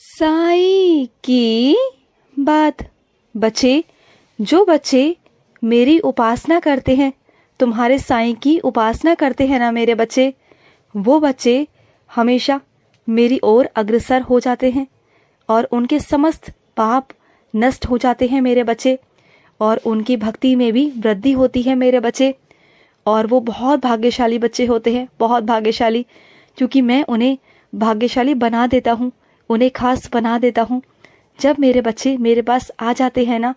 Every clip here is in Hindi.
साई की बात बच्चे जो बच्चे मेरी उपासना करते हैं तुम्हारे साई की उपासना करते हैं ना मेरे बच्चे वो बच्चे हमेशा मेरी ओर अग्रसर हो जाते हैं और उनके समस्त पाप नष्ट हो जाते हैं मेरे बच्चे और उनकी भक्ति में भी वृद्धि होती है मेरे बच्चे और वो बहुत भाग्यशाली बच्चे होते हैं बहुत भाग्यशाली क्योंकि मैं उन्हें भाग्यशाली बना देता हूँ उन्हें खास बना देता हूँ जब मेरे बच्चे मेरे पास आ जाते हैं ना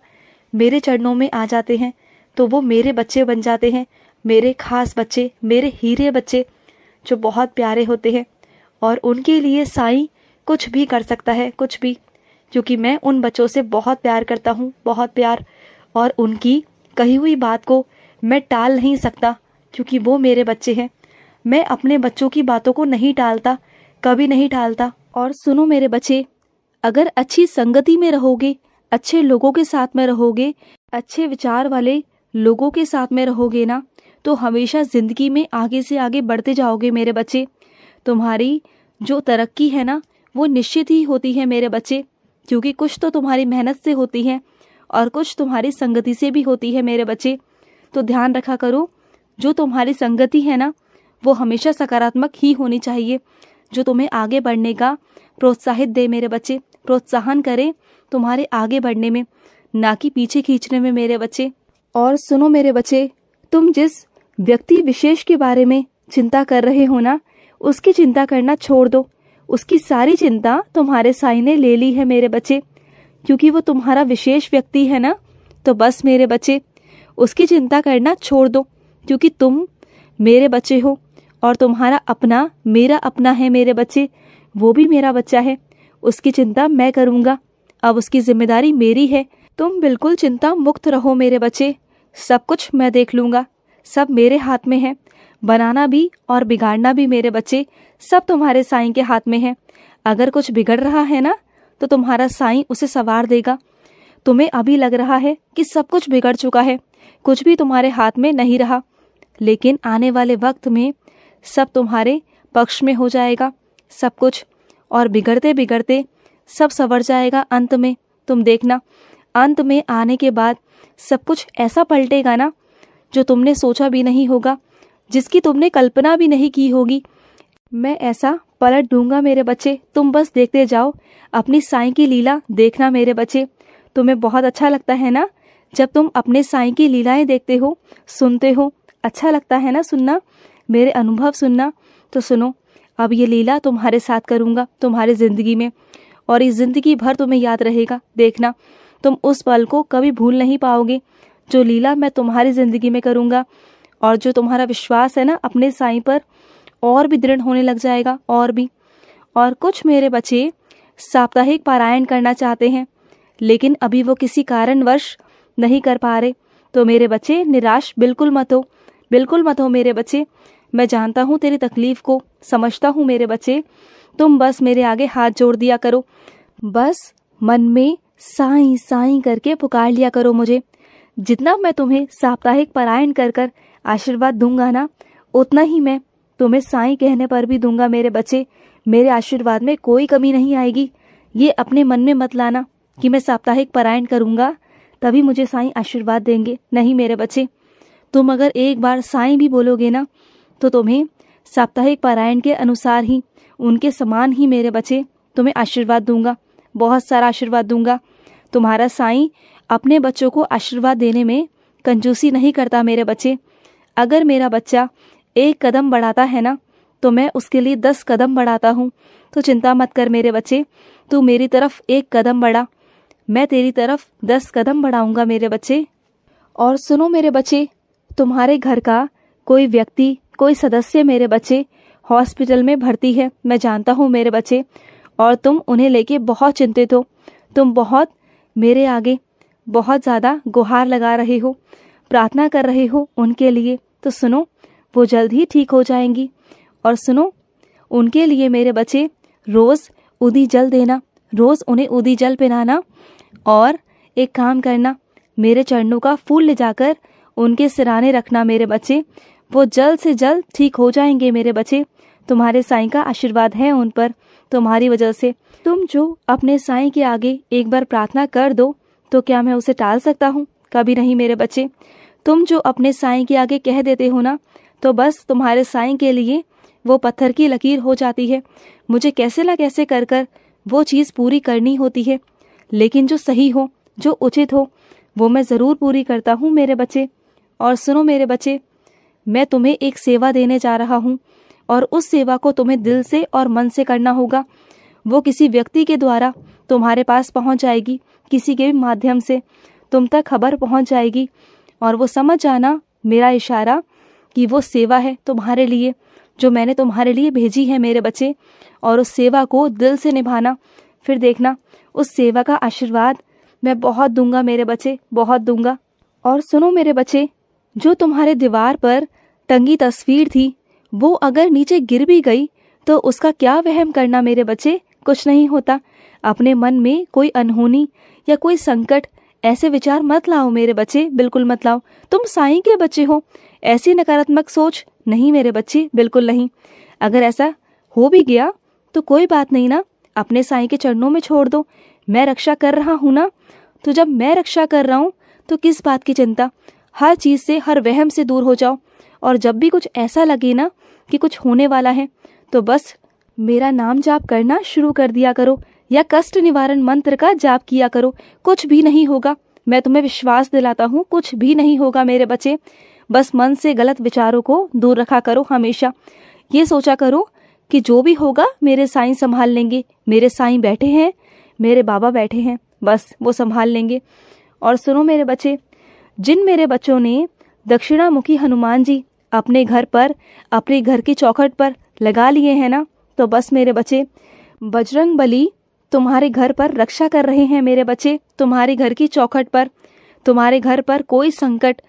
मेरे चरणों में आ जाते हैं तो वो मेरे बच्चे बन जाते हैं मेरे खास बच्चे मेरे हीरे बच्चे जो बहुत प्यारे होते हैं और उनके लिए साईं कुछ भी कर सकता है कुछ भी क्योंकि मैं उन बच्चों से बहुत प्यार करता हूँ बहुत प्यार और उनकी कही हुई बात को मैं टाल नहीं सकता क्योंकि वो मेरे बच्चे हैं मैं अपने बच्चों की बातों को नहीं टालता कभी नहीं टालता और सुनो मेरे बच्चे अगर अच्छी संगति में रहोगे अच्छे लोगों के साथ में रहोगे अच्छे विचार वाले लोगों के साथ में रहोगे ना तो हमेशा ज़िंदगी में आगे से आगे बढ़ते जाओगे मेरे बच्चे तुम्हारी जो तरक्की है ना वो निश्चित ही होती है मेरे बच्चे क्योंकि कुछ तो तुम्हारी मेहनत से होती है और कुछ तुम्हारी संगति से भी होती है मेरे बच्चे तो ध्यान रखा करो जो तुम्हारी संगति है ना वो हमेशा सकारात्मक ही होनी चाहिए जो तुम्हें आगे बढ़ने का प्रोत्साहित दे मेरे बच्चे प्रोत्साहन करे तुम्हारे आगे बढ़ने में ना कि पीछे खींचने में मेरे बच्चे और सुनो मेरे बच्चे तुम जिस व्यक्ति विशेष के बारे में चिंता कर रहे हो ना उसकी चिंता करना छोड़ दो उसकी सारी चिंता तुम्हारे साई ने ले ली है मेरे बच्चे क्योंकि वो तुम्हारा विशेष व्यक्ति है ना तो बस मेरे बच्चे उसकी चिंता करना छोड़ दो क्योंकि तुम मेरे बच्चे हो और तुम्हारा अपना मेरा अपना है मेरे बच्चे वो भी मेरा बच्चा है उसकी चिंता मैं करूंगा अब उसकी जिम्मेदारी मेरी है तुम बिल्कुल चिंता मुक्त रहो मेरे बच्चे सब कुछ मैं देख लूंगा सब मेरे हाथ में है बनाना भी और बिगाड़ना भी मेरे बच्चे सब तुम्हारे साईं के हाथ में है अगर कुछ बिगड़ रहा है ना तो तुम्हारा साईं उसे सवार देगा तुम्हें अभी लग रहा है कि सब कुछ बिगड़ चुका है कुछ भी तुम्हारे हाथ में नहीं रहा लेकिन आने वाले वक्त में सब तुम्हारे पक्ष में हो जाएगा सब कुछ और बिगड़ते बिगड़ते सब सवर जाएगा अंत में तुम देखना अंत में आने के बाद सब कुछ ऐसा पलटेगा ना जो तुमने सोचा भी नहीं होगा जिसकी तुमने कल्पना भी नहीं की होगी मैं ऐसा पलट दूंगा मेरे बच्चे तुम बस देखते जाओ अपनी साई की लीला देखना मेरे बच्चे तुम्हें बहुत अच्छा लगता है ना जब तुम अपने साई की लीलाएं देखते हो सुनते हो अच्छा लगता है ना सुनना मेरे अनुभव सुनना तो सुनो अब ये लीला तुम्हारे साथ करूँगा तुम्हारी ज़िंदगी में और इस ज़िंदगी भर तुम्हें याद रहेगा देखना तुम उस पल को कभी भूल नहीं पाओगे जो लीला मैं तुम्हारी ज़िंदगी में करूँगा और जो तुम्हारा विश्वास है ना अपने साई पर और भी दृढ़ होने लग जाएगा और भी और कुछ मेरे बच्चे साप्ताहिक पारायण करना चाहते हैं लेकिन अभी वो किसी कारणवश नहीं कर पा रहे तो मेरे बच्चे निराश बिल्कुल मत हो बिल्कुल मत हो मेरे बच्चे मैं जानता हूँ तेरी तकलीफ को समझता हूँ मेरे बच्चे तुम बस मेरे आगे हाथ जोड़ दिया करो बस मन में साई साई करके पुकार लिया करो मुझे जितना मैं तुम्हें साप्ताहिक पारायण कर कर आशीर्वाद दूंगा ना उतना ही मैं तुम्हें साई कहने पर भी दूंगा मेरे बच्चे मेरे आशीर्वाद में कोई कमी नहीं आएगी ये अपने मन में मत लाना कि मैं साप्ताहिक पारायण करूंगा तभी मुझे साई आशीर्वाद देंगे नहीं मेरे बच्चे तुम अगर एक बार साई भी बोलोगे ना तो तुम्हें साप्ताहिक पारायण के अनुसार ही उनके समान ही मेरे बच्चे तुम्हें आशीर्वाद दूंगा बहुत सारा आशीर्वाद दूंगा तुम्हारा साई अपने बच्चों को आशीर्वाद देने में कंजूसी नहीं करता मेरे बच्चे अगर मेरा बच्चा एक कदम बढ़ाता है ना तो मैं उसके लिए दस कदम बढ़ाता हूँ तो चिंता मत कर मेरे बच्चे तू मेरी तरफ एक कदम बढ़ा मैं तेरी तरफ दस कदम बढ़ाऊंगा मेरे बच्चे और सुनो मेरे बच्चे तुम्हारे घर का कोई व्यक्ति कोई सदस्य मेरे बच्चे हॉस्पिटल में भर्ती है मैं जानता हूँ मेरे बच्चे और तुम उन्हें लेके बहुत चिंतित हो तुम बहुत मेरे आगे बहुत ज़्यादा गुहार लगा रहे हो प्रार्थना कर रहे हो उनके लिए तो सुनो वो जल्द ही ठीक हो जाएंगी और सुनो उनके लिए मेरे बच्चे रोज़ उदी जल देना रोज़ उन्हें उदी जल पिलाना और एक काम करना मेरे चरणों का फूल ले जाकर उनके सिराने रखना मेरे बच्चे वो जल्द से जल्द ठीक हो जाएंगे मेरे बच्चे तुम्हारे साईं का आशीर्वाद है उन पर तुम्हारी वजह से तुम जो अपने साईं के आगे एक बार प्रार्थना कर दो तो क्या मैं उसे टाल सकता हूँ कभी नहीं मेरे बच्चे तुम जो अपने साईं के आगे कह देते हो ना तो बस तुम्हारे साईं के लिए वो पत्थर की लकीर हो जाती है मुझे कैसे ला कैसे कर कर वो चीज़ पूरी करनी होती है लेकिन जो सही हो जो उचित हो वो मैं ज़रूर पूरी करता हूँ मेरे बच्चे और सुनो मेरे बच्चे मैं तुम्हें एक सेवा देने जा रहा हूँ और उस सेवा को तुम्हें दिल से और मन से करना होगा वो किसी व्यक्ति के द्वारा तुम्हारे पास पहुँच जाएगी किसी के भी माध्यम से तुम तक खबर पहुँच जाएगी और वो समझ जाना मेरा इशारा कि वो सेवा है तुम्हारे लिए जो मैंने तुम्हारे लिए भेजी है मेरे बच्चे और उस सेवा को दिल से निभाना फिर देखना उस सेवा का आशीर्वाद मैं बहुत दूंगा मेरे बच्चे बहुत दूंगा और सुनो मेरे बच्चे जो तुम्हारे दीवार पर टंगी तस्वीर थी वो अगर नीचे गिर भी गई तो उसका क्या वहम करना मेरे बच्चे कुछ नहीं होता अपने मन में कोई अनहोनी या कोई संकट ऐसे विचार मत लाओ मेरे बच्चे बिल्कुल मत लाओ तुम साई के बच्चे हो ऐसी नकारात्मक सोच नहीं मेरे बच्चे बिल्कुल नहीं अगर ऐसा हो भी गया तो कोई बात नहीं ना अपने साई के चरणों में छोड़ दो मैं रक्षा कर रहा हूं ना तो जब मैं रक्षा कर रहा हूं तो किस बात की चिंता हर चीज़ से हर वहम से दूर हो जाओ और जब भी कुछ ऐसा लगे ना कि कुछ होने वाला है तो बस मेरा नाम जाप करना शुरू कर दिया करो या कष्ट निवारण मंत्र का जाप किया करो कुछ भी नहीं होगा मैं तुम्हें विश्वास दिलाता हूँ कुछ भी नहीं होगा मेरे बच्चे बस मन से गलत विचारों को दूर रखा करो हमेशा ये सोचा करो कि जो भी होगा मेरे साईं संभाल लेंगे मेरे साईं बैठे हैं मेरे बाबा बैठे हैं बस वो संभाल लेंगे और सुनो मेरे बच्चे जिन मेरे बच्चों ने दक्षिणामुखी हनुमान जी अपने घर पर अपने घर की चौखट पर लगा लिए हैं ना तो बस मेरे बच्चे बजरंग बली तुम्हारे घर पर रक्षा कर रहे हैं मेरे बच्चे तुम्हारे घर की चौखट पर तुम्हारे घर पर कोई संकट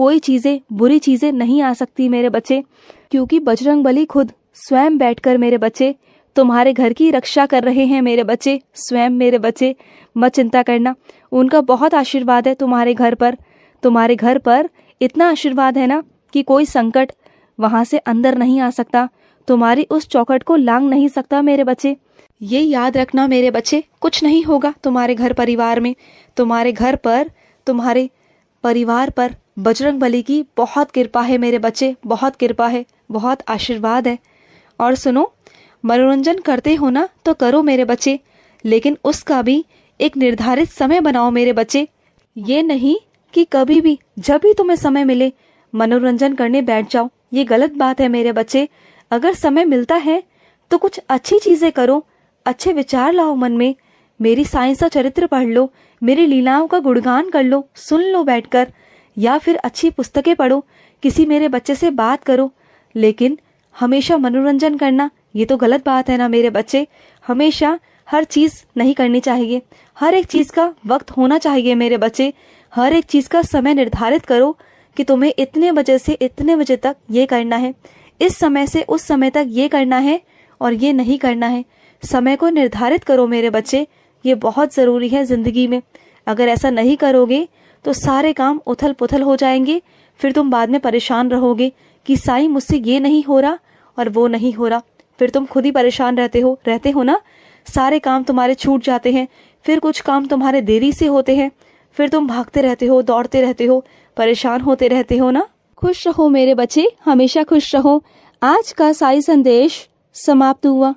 कोई चीजें बुरी चीजें नहीं आ सकती मेरे बच्चे क्योंकि बजरंग बली खुद स्वयं बैठकर मेरे बच्चे तुम्हारे घर की रक्षा कर रहे हैं मेरे बच्चे स्वयं मेरे बच्चे मत चिंता करना उनका बहुत आशीर्वाद है तुम्हारे घर पर तुम्हारे घर पर इतना आशीर्वाद है ना कि कोई संकट वहां से अंदर नहीं आ सकता तुम्हारी उस चौखट को लांग नहीं सकता मेरे बच्चे ये याद रखना मेरे बच्चे कुछ नहीं होगा तुम्हारे घर परिवार में तुम्हारे घर पर तुम्हारे परिवार पर बजरंग बली की बहुत कृपा है मेरे बच्चे बहुत कृपा है बहुत आशीर्वाद है और सुनो मनोरंजन करते हो ना तो करो मेरे बच्चे लेकिन उसका भी एक निर्धारित समय बनाओ मेरे बच्चे ये नहीं कि कभी भी जब भी तुम्हें समय मिले मनोरंजन करने बैठ जाओ ये गलत बात है मेरे बच्चे अगर समय मिलता है तो कुछ अच्छी चीजें करो अच्छे विचार लाओ मन में मेरी साइंस का चरित्र पढ़ लो मेरी लीलाओं का गुणगान कर लो सुन लो बैठकर या फिर अच्छी पुस्तकें पढ़ो किसी मेरे बच्चे से बात करो लेकिन हमेशा मनोरंजन करना ये तो गलत बात है ना मेरे बच्चे हमेशा हर चीज नहीं करनी चाहिए हर एक चीज का वक्त होना चाहिए मेरे बच्चे हर एक चीज़ का समय निर्धारित करो कि तुम्हें इतने बजे से इतने बजे तक ये करना है इस समय से उस समय तक ये करना है और ये नहीं करना है समय को निर्धारित करो मेरे बच्चे ये बहुत ज़रूरी है ज़िंदगी में अगर ऐसा नहीं करोगे तो सारे काम उथल पुथल हो जाएंगे फिर तुम बाद में परेशान रहोगे कि साई मुझसे ये नहीं हो रहा और वो नहीं हो रहा फिर तुम खुद ही परेशान रहते हो रहते हो ना सारे काम तुम्हारे छूट जाते हैं फिर कुछ काम तुम्हारे देरी से होते हैं फिर तुम भागते रहते हो दौड़ते रहते हो परेशान होते रहते हो ना खुश रहो मेरे बच्चे हमेशा खुश रहो आज का साई संदेश समाप्त हुआ